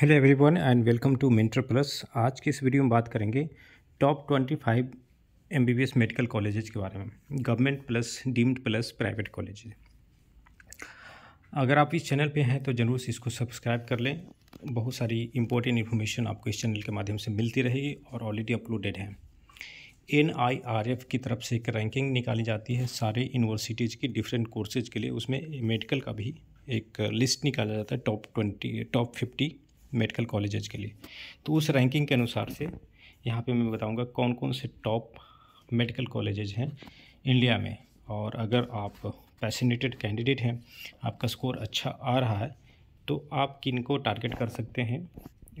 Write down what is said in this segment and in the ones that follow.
Hello everyone and welcome to mentor plus आज की इस वीडियो में बात करेंगे top twenty B S medical colleges के बारे में government plus deemed plus private college अगर आप इस चैनल पे हैं तो ज़रूर से इसको सब्सक्राइब कर लें बहुत सारी इंपॉर्टेंट इन्फॉर्मेशन आपको इस चैनल के माध्यम से मिलती रहेगी और ऑलरेडी अपलोडेड है एन की तरफ से एक रैंकिंग निकाली जाती है सारे यूनिवर्सिटीज़ के डिफरेंट कोर्सेज के लिए उसमें मेडिकल का भी एक लिस्ट निकाला जाता है top twenty top fifty medical college के लिए तो उस रैंकिंग के अनुसार से यहाँ पे मैं बताऊँगा कौन कौन से टॉप मेडिकल कॉलेजेज हैं इंडिया में और अगर आप पैसिनेटेड कैंडिडेट हैं आपका स्कोर अच्छा आ रहा है तो आप किन को टारगेट कर सकते हैं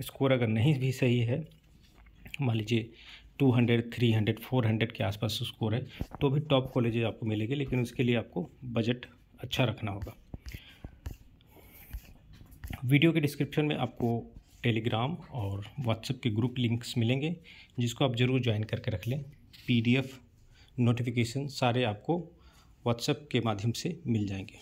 स्कोर अगर नहीं भी सही है मान लीजिए two hundred three hundred four hundred के आसपास स्कोर है तो भी टॉप कॉलेजेज आपको मिलेंगे लेकिन उसके लिए आपको बजट अच्छा रखना होगा वीडियो के डिस्क्रिप्शन में आपको टेलीग्राम और व्हाट्सएप के ग्रुप लिंक्स मिलेंगे जिसको आप ज़रूर ज्वाइन करके रख लें पीडीएफ नोटिफिकेशन सारे आपको व्हाट्सएप के माध्यम से मिल जाएंगे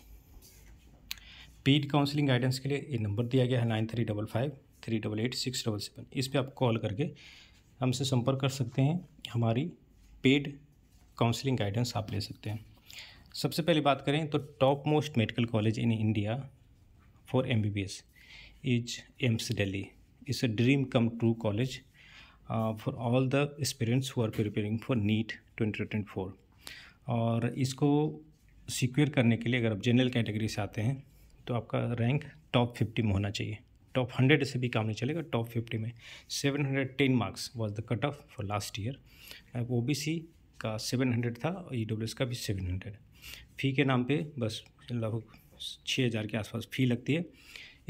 पेड काउंसलिंग गाइडेंस के लिए ये नंबर दिया गया है nine three double five three double eight six double seven इस पर आप कॉल करके हमसे संपर्क कर सकते हैं हमारी पेड काउंसलिंग गाइडेंस आप ले सकते हैं सबसे पहले बात करें तो top most medical college in India for M B B S is Delhi Delhi. It's a dream come true college uh, for all the aspirants who are preparing for NEET 2024. और इसको सिक्योर करने के लिए अगर आप जनरल कैटेगरी से आते हैं तो आपका रैंक टॉप फिफ्टी में होना चाहिए टॉप हंड्रेड से भी काम नहीं चलेगा टॉप फिफ्टी में seven hundred ten marks was the cut off for last year O B C का सेवन हंड्रेड था और ई डब्ल्यू एस का भी सेवन हंड्रेड फी के नाम पे बस लगभग छः हज़ार के आसपास फ़ी लगती है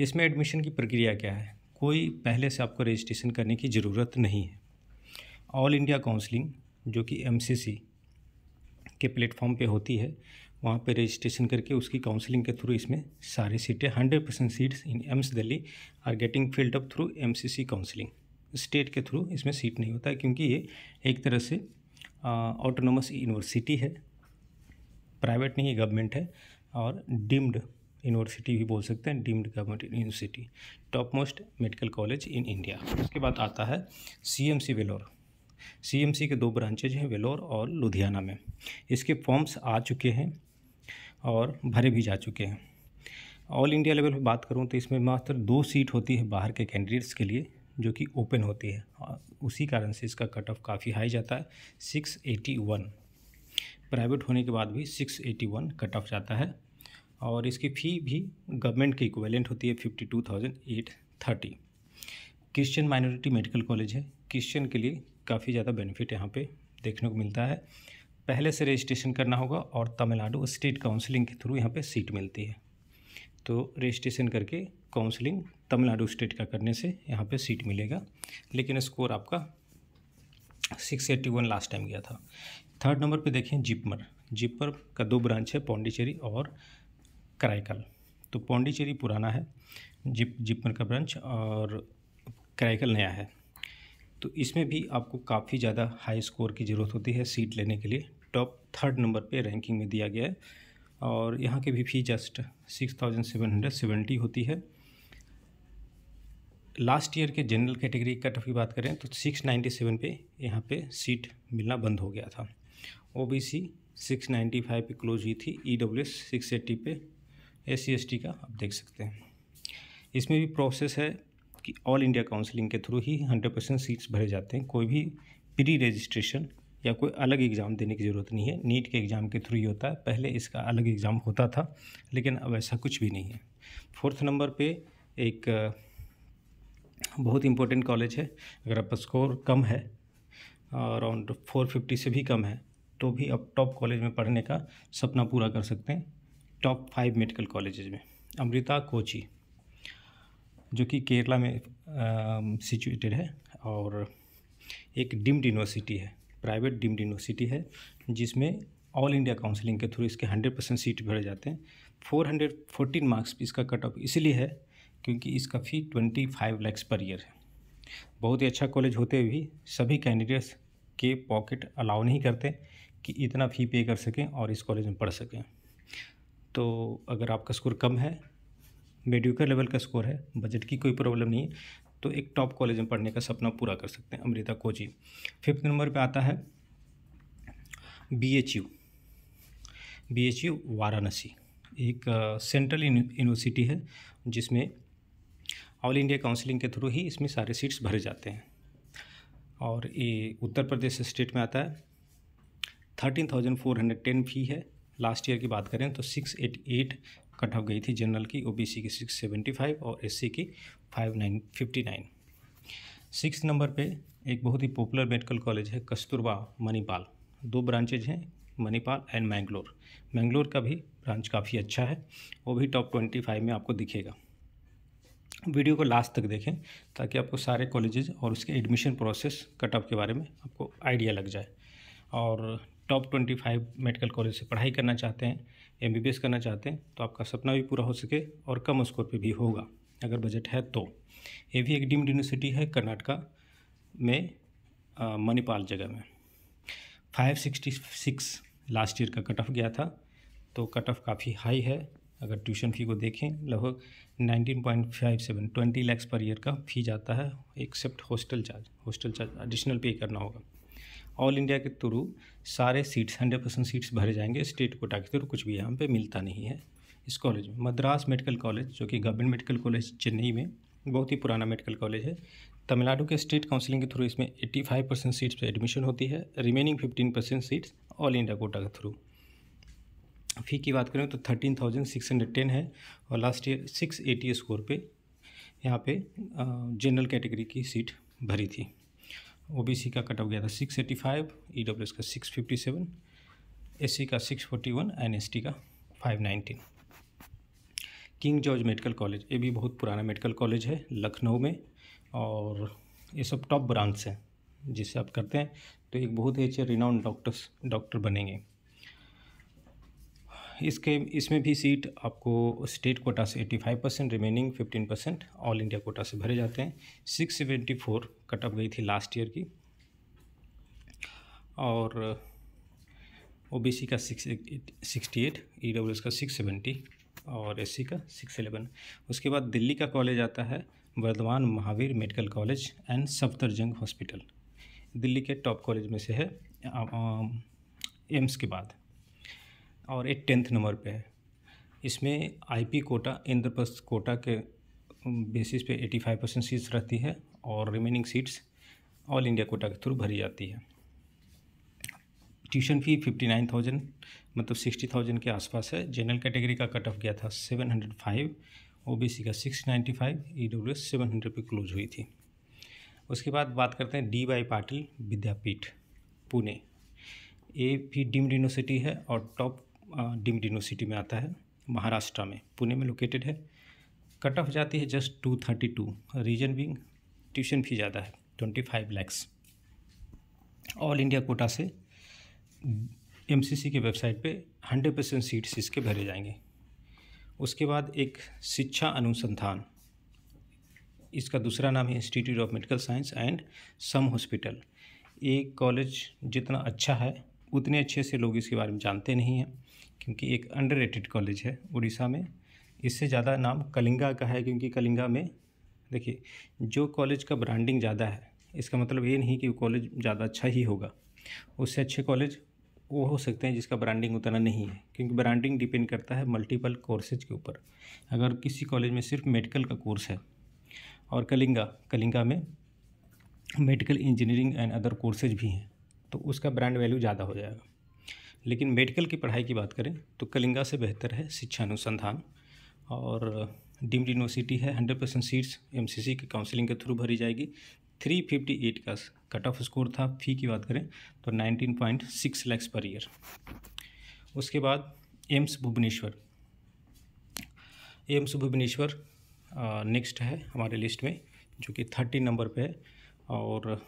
इसमें एडमिशन की प्रक्रिया क्या है कोई पहले से आपको रजिस्ट्रेशन करने की ज़रूरत नहीं है ऑल इंडिया काउंसलिंग जो कि एम के प्लेटफॉर्म पे होती है वहाँ पे रजिस्ट्रेशन करके उसकी काउंसलिंग के थ्रू इसमें सारी सीटें hundred percent seats in AIIMS Delhi are getting filled up through M counselling state के थ्रू इसमें सीट नहीं होता है क्योंकि ये एक तरह से ऑटोनोमस यूनिवर्सिटी है प्राइवेट नहीं गवर्नमेंट है और डीम्ड यूनिवर्सिटी भी बोल सकते हैं deemed government university top most medical college in India उसके बाद आता है C M C Vellore C M C के दो ब्रांचेज हैं वेलोर और लुधियाना में इसके फॉर्म्स आ चुके हैं और भरे भी जा चुके हैं ऑल इंडिया लेवल पर बात करूँ तो इसमें मात्र दो सीट होती है बाहर के कैंडिडेट्स के लिए जो कि ओपन होती है उसी कारण से इसका कट ऑफ काफ़ी हाई जाता है सिक्स एटी वन प्राइवेट होने के बाद भी six eighty one cut off जाता है और इसकी फ़ी भी गवर्नमेंट की इक्वेलेंट होती है fifty two thousand eight thirty Christian minority medical college है क्रिश्चन के लिए काफ़ी ज़्यादा बेनिफिट यहाँ पे देखने को मिलता है पहले से रजिस्ट्रेशन करना होगा और तमिलनाडु स्टेट काउंसलिंग के थ्रू यहाँ पे सीट मिलती है तो रजिस्ट्रेशन करके काउंसलिंग तमिलनाडु स्टेट का करने से यहाँ पे सीट मिलेगा लेकिन स्कोर आपका six eighty one last time गया था थर्ड नंबर पे देखें जिपमर जिपमर का दो ब्रांच है पौंडीचेरी और कराइकल तो पौंडीचेरी पुराना है जिप जिपमर का ब्रांच और कराइकल नया है तो इसमें भी आपको काफ़ी ज़्यादा हाई स्कोर की ज़रूरत होती है सीट लेने के लिए टॉप थर्ड नंबर पे रैंकिंग में दिया गया है और यहाँ की भी fee just six thousand seven hundred seventy होती है लास्ट ईयर के जनरल कैटेगरी कट ऑफ की बात करें तो सिक्स नाइन्टी सेवन पे यहाँ पे सीट मिलना बंद हो गया था O B C six ninety five पर क्लोज हुई थी E W S six eighty पे एस सी का आप देख सकते हैं इसमें भी प्रोसेस है कि ऑल इंडिया काउंसिलिंग के थ्रू ही हंड्रेड परसेंट सीट्स भरे जाते हैं कोई भी प्री रजिस्ट्रेशन या कोई अलग एग्ज़ाम देने की ज़रूरत नहीं है नीट के एग्ज़ाम के थ्रू ही होता है पहले इसका अलग एग्ज़ाम होता था लेकिन अब ऐसा कुछ भी नहीं है फोर्थ नंबर पे एक बहुत इंपॉर्टेंट कॉलेज है अगर आपका स्कोर कम है अराउंड फोर फिफ्टी से भी कम है तो भी आप टॉप कॉलेज में पढ़ने का सपना पूरा कर सकते हैं टॉप फाइव मेडिकल कॉलेजेस में अमृता कोची जो कि केरला में सिचुएटेड है और एक डिम्ड यूनिवर्सिटी है प्राइवेट डिम्ड यूनिवर्सिटी है जिसमें ऑल इंडिया काउंसलिंग के थ्रू इसके हंड्रेड परसेंट सीट भरे जाते हैं फोर हंड्रेड फोर्टीन मार्क्स इसका कट ऑफ इसलिए है क्योंकि इसका फ़ी twenty five lakhs per year है बहुत ही अच्छा कॉलेज होते हुए सभी कैंडिडेट्स के पॉकेट अलाउ नहीं करते कि इतना फ़ी पे कर सकें और इस कॉलेज में पढ़ सकें तो अगर आपका स्कोर कम है मेड्यूकर लेवल का स्कोर है बजट की कोई प्रॉब्लम नहीं है तो एक टॉप कॉलेज में पढ़ने का सपना पूरा कर सकते हैं अमृता कोची फिफ्थ नंबर पे आता है B H U B H U Varanasi एक सेंट्रल यूनिवर्सिटी है जिसमें ऑल इंडिया काउंसिलिंग के थ्रू ही इसमें सारे सीट्स भरे जाते हैं और ये उत्तर प्रदेश स्टेट में आता है thirteen thousand four hundred ten fee है लास्ट ईयर की बात करें तो six eight eight cut off गई थी जनरल की ओबीसी की सिक्स सेवेंटी फाइव और एससी की five nine fifty nine six number पे एक बहुत ही पॉपुलर मेडिकल कॉलेज है कस्तूरबा मणिपाल दो ब्रांचेज हैं मणिपाल एंड मैंगलोर मैंगलोर का भी ब्रांच काफ़ी अच्छा है वो भी टॉप ट्वेंटी फाइव में आपको दिखेगा वीडियो को लास्ट तक देखें ताकि आपको सारे कॉलेजेज और उसके एडमिशन प्रोसेस कटअप के बारे में आपको आइडिया लग जाए और top twenty five medical college से पढ़ाई करना चाहते हैं एम करना चाहते हैं तो आपका सपना भी पूरा हो सके और कम स्कोर पे भी होगा अगर बजट है तो ये भी एक डीम्ड यूनिवर्सिटी है कर्नाटका में मणिपाल जगह में 566 लास्ट ईयर का कट ऑफ गया था तो कट ऑफ काफ़ी हाई है अगर ट्यूशन फ़ी को देखें लगभग 19.57 ट्वेंटी लैक्स पर ईयर का फ़ी जाता है except hostel charge hostel charge additional pay करना होगा ऑल इंडिया के थ्रू सारे सीट्स हंड्रेड परसेंट सीट्स भरे जाएंगे स्टेट कोटा के थ्रू कुछ भी यहाँ पे मिलता नहीं है इस कॉलेज में मद्रास मेडिकल कॉलेज जो कि गवर्नमेंट मेडिकल कॉलेज चेन्नई में बहुत ही पुराना मेडिकल कॉलेज है तमिलनाडु के स्टेट काउंसिलिंग के थ्रू इसमें एट्टी फाइव परसेंट सीट्स पर एडमिशन होती है remaining fifteen percent seats all India quota के थ्रू फ़ी की बात करें तो thirteen thousand six hundred ten है और last year six eighty score पे यहाँ पे जनरल कैटेगरी की सीट भरी थी ओबीसी का कट ऑफ गया था six eighty five E W S का six fifty seven S C का six forty one N S T का five nineteen King George medical college ये भी बहुत पुराना मेडिकल कॉलेज है लखनऊ में और ये सब टॉप ब्रांच हैं जिससे आप करते हैं तो एक बहुत ही अच्छे रिनाउंड डॉक्टर्स डॉक्टर बनेंगे इसके इसमें भी सीट आपको स्टेट कोटा से 85 percent remaining 15 percent all India quota से भरे जाते हैं 674 कट कटअप गई थी लास्ट ईयर की और ओबीसी का six sixty eight E W S का सिक्स सेवेंटी और एससी का सिक्स एलेवन उसके बाद दिल्ली का कॉलेज आता है Vardhman Mahavir medical college and Safdarjung hospital Delhi के टॉप कॉलेज में से है एम्स के बाद और एक टेंथ नंबर पे है इसमें आईपी कोटा इंद्रप्रस्थ कोटा के बेसिस पे 85 परसेंट सीट्स रहती है और remaining seats all India quota के थ्रू भरी जाती है tuition fee fifty nine thousand मतलब सिक्सटी थाउजेंड के आसपास है जनरल कैटेगरी का कट ऑफ गया था seven hundred five O B C का six ninety five E W S seven hundred पर क्लोज हुई थी उसके बाद बात करते हैं डी वाई पाटिल विद्यापीठ पुणे ये भी डीम्ड यूनिवर्सिटी है और टॉप डिम्ड यूनिवर्सिटी में आता है महाराष्ट्र में पुणे में लोकेटेड है कट ऑफ जाती है just two thirty two reason being tuition fee ज़्यादा है twenty five lakhs all India quota से एम के वेबसाइट पे हंड्रेड परसेंट सीट्स इसके भरे जाएंगे उसके बाद एक शिक्षा अनुसंधान इसका दूसरा नाम है institute of medical science and SUM hospital ये कॉलेज जितना अच्छा है उतने अच्छे से लोग इसके बारे में जानते नहीं हैं क्योंकि एक अंडर कॉलेज है उड़ीसा में इससे ज़्यादा नाम कलिंगा का है क्योंकि कलिंगा में देखिए जो कॉलेज का ब्रांडिंग ज़्यादा है इसका मतलब ये नहीं कि वो कॉलेज ज़्यादा अच्छा ही होगा उससे अच्छे कॉलेज वो हो सकते हैं जिसका ब्रांडिंग उतना नहीं है क्योंकि ब्रांडिंग डिपेंड करता है मल्टीपल कोर्सेज के ऊपर अगर किसी कॉलेज में सिर्फ मेडिकल का कोर्स है और कलिंगा कलिंगा में medical engineering and other courses भी हैं तो उसका ब्रांड वैल्यू ज़्यादा हो जाएगा लेकिन मेडिकल की पढ़ाई की बात करें तो कलिंगा से बेहतर है शिक्षा अनुसंधान और डीम्ड यूनिवर्सिटी है हंड्रेड परसेंट सीट्स एम के काउंसिलिंग के थ्रू भरी जाएगी थ्री फिफ्टी एट का कट ऑफ स्कोर था फी की बात करें तो नाइनटीन पॉइंट सिक्स लैक्स पर ईयर उसके बाद AIIMS Bhubaneswar AIIMS Bhubaneswar next है हमारे लिस्ट में जो कि थर्टी नंबर पे है और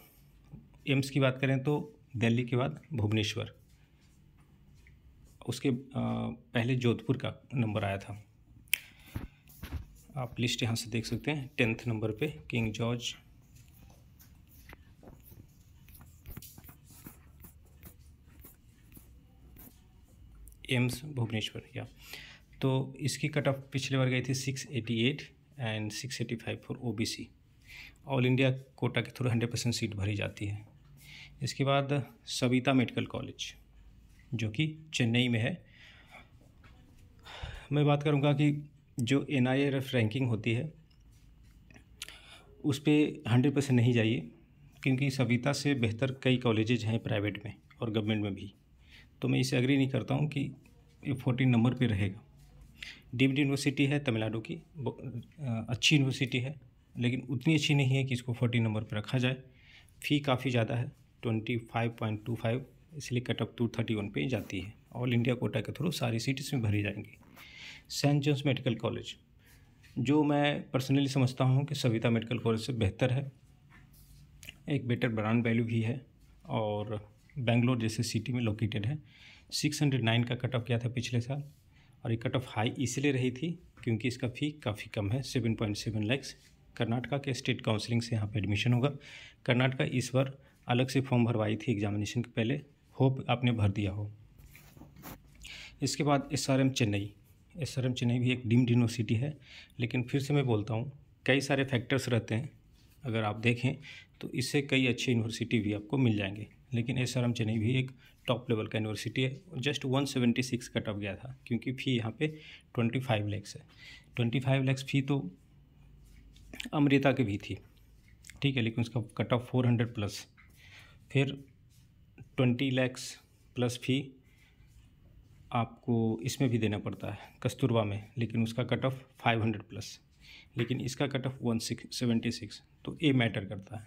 एम्स की बात करें तो दिल्ली के बाद भुवनेश्वर उसके पहले जोधपुर का नंबर आया था आप लिस्ट यहाँ से देख सकते हैं टेंथ नंबर पे किंग जॉर्ज एम्स भुवनेश्वर या तो इसकी कट ऑफ पिछले बार गई थी six eighty eight and six eighty five for O B C all India quota के थ्रू हंड्रेड परसेंट सीट भरी जाती है इसके बाद सविता मेडिकल कॉलेज जो कि चेन्नई में है मैं बात करूँगा कि जो एन आई रैंकिंग होती है उस पर हंड्रेड परसेंट नहीं जाइए क्योंकि सविता से बेहतर कई कॉलेजेज हैं प्राइवेट में और गवर्नमेंट में भी तो मैं इसे एग्री नहीं करता हूँ कि ये फोर्टीन नंबर पे रहेगा डीम्ड यूनिवर्सिटी है तमिलनाडु की अच्छी यूनिवर्सिटी है लेकिन उतनी अच्छी नहीं है कि इसको फोर्टीन नंबर पर रखा जाए फ़ी काफ़ी ज़्यादा है twenty five point two five इसलिए cut off two thirty one पर जाती है ऑल इंडिया कोटा के थ्रू सारी सीट इसमें भरी जाएंगी सेंट जॉन्स मेडिकल कॉलेज जो मैं पर्सनली समझता हूँ कि सविता मेडिकल कॉलेज से बेहतर है एक बेटर ब्रांड वैल्यू भी है और बेंगलोर जैसे सिटी में लोकेटेड है 609 का कट ऑफ किया था पिछले साल और ये कट ऑफ हाई इसलिए रही थी क्योंकि इसका फ़ी काफ़ी कम है 7.7 लैक्स कर्नाटका के स्टेट काउंसलिंग से यहाँ पर एडमिशन होगा कर्नाटका इस बार अलग से फॉर्म भरवाई थी एग्जामिनेशन के पहले होप आपने भर दिया हो इसके बाद S R M Chennai S R M Chennai भी एक डीम्ड यूनिवर्सिटी है लेकिन फिर से मैं बोलता हूँ कई सारे फैक्टर्स रहते हैं अगर आप देखें तो इससे कई अच्छे यूनिवर्सिटी भी आपको मिल जाएंगे लेकिन एस आर एम चेन्नई भी एक टॉप लेवल का यूनिवर्सिटी है जस्ट 176 कट ऑफ गया था क्योंकि फ़ी यहाँ पे 25 लैक्स है 25 लैक्स फ़ी तो अमृता की भी थी ठीक है लेकिन उसका कट ऑफ 400 प्लस फिर ट्वेंटी लैक्स प्लस फी आपको इसमें भी देना पड़ता है कस्तूरबा में लेकिन उसका cut off five hundred plus लेकिन इसका cut off one six seventy six तो ये मैटर करता है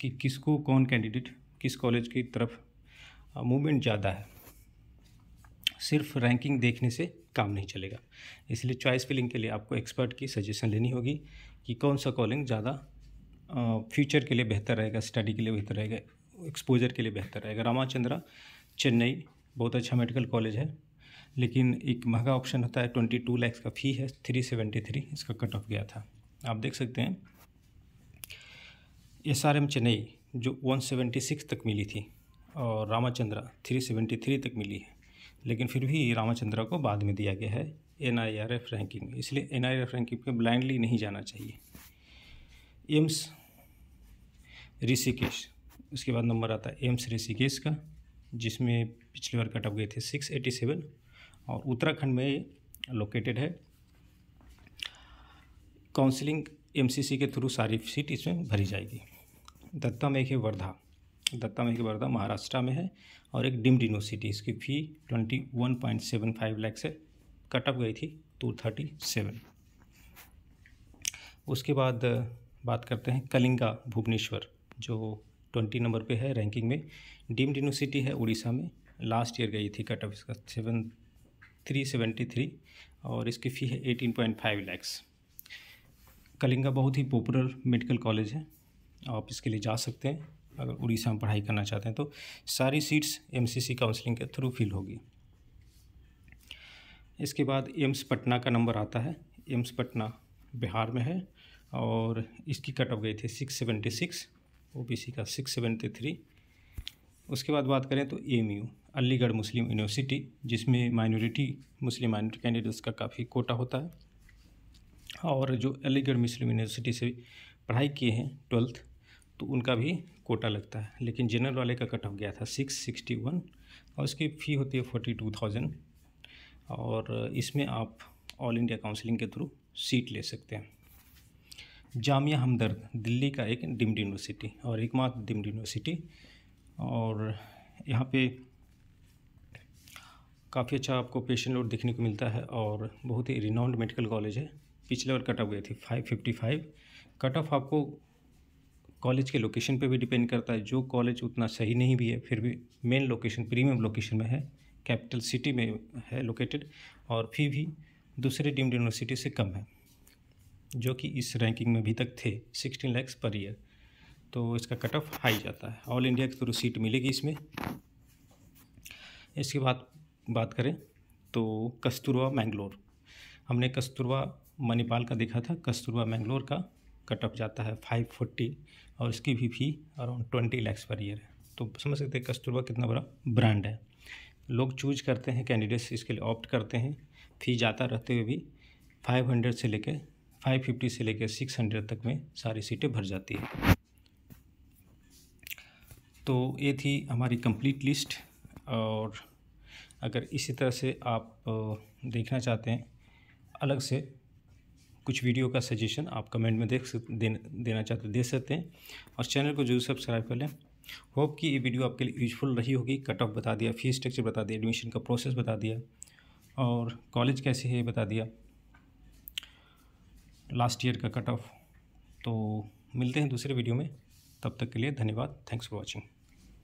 कि किसको कौन कैंडिडेट किस कॉलेज की तरफ मूवमेंट ज़्यादा है सिर्फ रैंकिंग देखने से काम नहीं चलेगा इसलिए चॉइस फिलिंग के लिए आपको एक्सपर्ट की सजेशन लेनी होगी कि कौन सा कॉलिंग ज़्यादा फ्यूचर के लिए बेहतर रहेगा स्टडी के लिए बेहतर रहेगा एक्सपोजर के लिए बेहतर रहेगा रामाचंद्रा चेन्नई बहुत अच्छा मेडिकल कॉलेज है लेकिन एक महंगा ऑप्शन होता है ट्वेंटी टू लैक्स का फ़ी है थ्री सेवेंटी थ्री इसका कट ऑफ गया था आप देख सकते हैं एस आर एम चेन्नई जो वन सेवेंटी सिक्स तक मिली थी और रामाचंद्रा थ्री सेवेंटी थ्री तक मिली है लेकिन फिर भी रामाचंद्रा को बाद में दिया गया है N I R F ranking में इसलिए N I R F ranking में ब्लाइंडली नहीं जाना चाहिए एम्स ऋषिकेश उसके बाद नंबर आता है एम्स ऋषिकेश का जिसमें पिछली बार कटअप गए थे सिक्स एटी सेवन और उत्तराखंड में लोकेटेड है काउंसलिंग एमसीसी के थ्रू सारी सीट इसमें भरी जाएगी दत्ता है वर्धा दत्ता एक वर्धा महाराष्ट्र में है और एक डिम्ड यूनिवर्सिटी इसकी fee twenty one point seven five lakh से कटअप गई थी टू थर्टी सेवन उसके बाद बात करते हैं कलिंगा भुवनेश्वर जो ट्वेंटी नंबर पे है रैंकिंग में डीम्ड यूनिवर्सिटी है उड़ीसा में लास्ट ईयर का ये थी कट ऑफ इसका सेवन थ्री सेवेंटी थ्री और इसकी फ़ी है eighteen point five lakhs Kalinga बहुत ही पॉपुलर मेडिकल कॉलेज है आप इसके लिए जा सकते हैं अगर उड़ीसा में पढ़ाई करना चाहते हैं तो सारी सीट्स एम काउंसलिंग के थ्रू फिल होगी इसके बाद एम्स पटना का नंबर आता है एम्स पटना बिहार में है और इसकी कट ऑफ गई थी सिक्स सेवेंटी सिक्स ओबीसी का सिक्स सेवेंटी थ्री उसके बाद बात करें तो एएमयू अलीगढ़ मुस्लिम यूनिवर्सिटी जिसमें माइनॉरिटी मुस्लिम माइनॉरिटी कैंडिडेट्स का काफ़ी कोटा होता है और जो अलीगढ़ मुस्लिम यूनिवर्सिटी से पढ़ाई किए हैं ट्वेल्थ तो उनका भी कोटा लगता है लेकिन जनरल वाले का कट ऑफ गया था सिक्स सिक्सटी वन और उसकी फ़ी होती है फोर्टी टू थाउजेंड और इसमें आप ऑल इंडिया काउंसलिंग के थ्रू सीट ले सकते हैं जामिया हमदर्द दिल्ली का एक डिम्ड यूनिवर्सिटी और एकमात्र डिम्ड यूनिवर्सिटी और यहाँ पे काफ़ी अच्छा आपको पेशेंट लोड देखने को मिलता है और बहुत ही रिनाउंड मेडिकल कॉलेज है पिछले बार कट ऑफ गई थी five fifty five cut off आपको कॉलेज के लोकेशन पे भी डिपेंड करता है जो कॉलेज उतना सही नहीं भी है फिर भी मेन लोकेशन प्रीमियम लोकेशन में है कैपिटल सिटी में है लोकेटेड और फी भी दूसरे डीम्ड यूनिवर्सिटी से कम है जो कि इस रैंकिंग में अभी तक थे सिक्सटीन लैक्स पर ईयर तो इसका कट ऑफ हाई जाता है ऑल इंडिया की थ्रू सीट मिलेगी इसमें इसके बाद बात करें तो कस्तूरबा मैंगलोर हमने कस्तूरबा मणिपाल का देखा था कस्तूरबा मैंगलोर का कट ऑफ जाता है फाइव फोर्टी और इसकी भी फी around twenty lakhs per year है तो समझ सकते हैं कस्तूरबा कितना बड़ा ब्रांड है लोग चूज करते हैं कैंडिडेट्स इसके लिए ऑप्ट करते हैं फी जाता रहते हुए भी फाइव हंड्रेड से लेकर 550 से लेकर 600 तक में सारी सीटें भर जाती है तो ये थी हमारी कंप्लीट लिस्ट और अगर इसी तरह से आप देखना चाहते हैं अलग से कुछ वीडियो का सजेशन आप कमेंट में देख सकते दे, देना चाहते दे सकते हैं और चैनल को जरूर सब्सक्राइब कर लें होप कि ये वीडियो आपके लिए यूजफुल रही होगी कट ऑफ बता दिया फीस स्ट्रक्चर बता दिया एडमिशन का प्रोसेस बता दिया और कॉलेज कैसे है ये बता दिया लास्ट ईयर का कट ऑफ तो मिलते हैं दूसरे वीडियो में तब तक के लिए धन्यवाद थैंक्स फॉर वॉचिंग